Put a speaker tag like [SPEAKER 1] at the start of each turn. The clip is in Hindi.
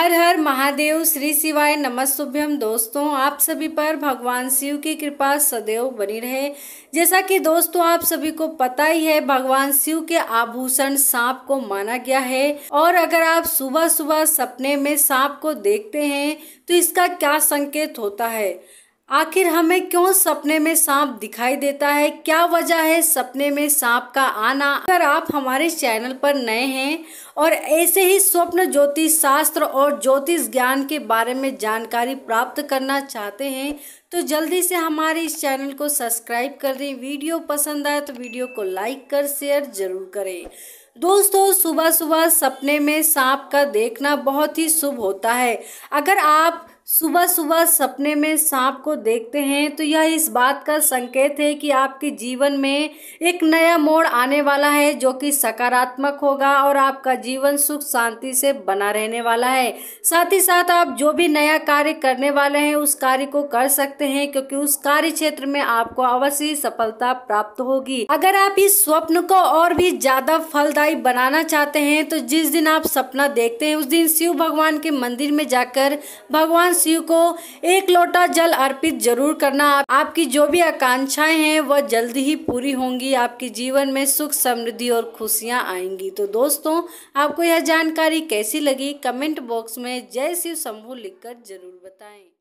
[SPEAKER 1] हर हर महादेव श्री शिवाय नमस्तुभ्यम दोस्तों आप सभी पर भगवान शिव की कृपा सदैव बनी रहे जैसा कि दोस्तों आप सभी को पता ही है भगवान शिव के आभूषण सांप को माना गया है और अगर आप सुबह सुबह सपने में सांप को देखते हैं तो इसका क्या संकेत होता है आखिर हमें क्यों सपने में सांप दिखाई देता है क्या वजह है सपने में सांप का आना अगर आप हमारे चैनल पर नए हैं और ऐसे ही स्वप्न ज्योतिष शास्त्र और ज्योतिष ज्ञान के बारे में जानकारी प्राप्त करना चाहते हैं तो जल्दी से हमारे इस चैनल को सब्सक्राइब कर दें वीडियो पसंद आए तो वीडियो को लाइक कर शेयर ज़रूर करें दोस्तों सुबह सुबह सपने में सांप का देखना बहुत ही शुभ होता है अगर आप सुबह सुबह सपने में सांप को देखते हैं तो यह इस बात का संकेत है कि आपके जीवन में एक नया मोड़ आने वाला है जो कि सकारात्मक होगा और आपका जीवन सुख शांति से बना रहने वाला है साथ ही साथ आप जो भी नया कार्य करने वाले हैं उस कार्य को कर सकते सकते हैं क्योंकि उस कार्य क्षेत्र में आपको अवश्य सफलता प्राप्त होगी अगर आप इस स्वप्न को और भी ज्यादा फलदायी बनाना चाहते हैं तो जिस दिन आप सपना देखते हैं उस दिन शिव भगवान के मंदिर में जाकर भगवान शिव को एक लोटा जल अर्पित जरूर करना आपकी जो भी आकांक्षाएं हैं वह जल्द ही पूरी होंगी आपके जीवन में सुख समृद्धि और खुशियाँ आएंगी तो दोस्तों आपको यह जानकारी कैसी लगी कमेंट बॉक्स में जय शिव शंभू लिखकर जरूर बताएं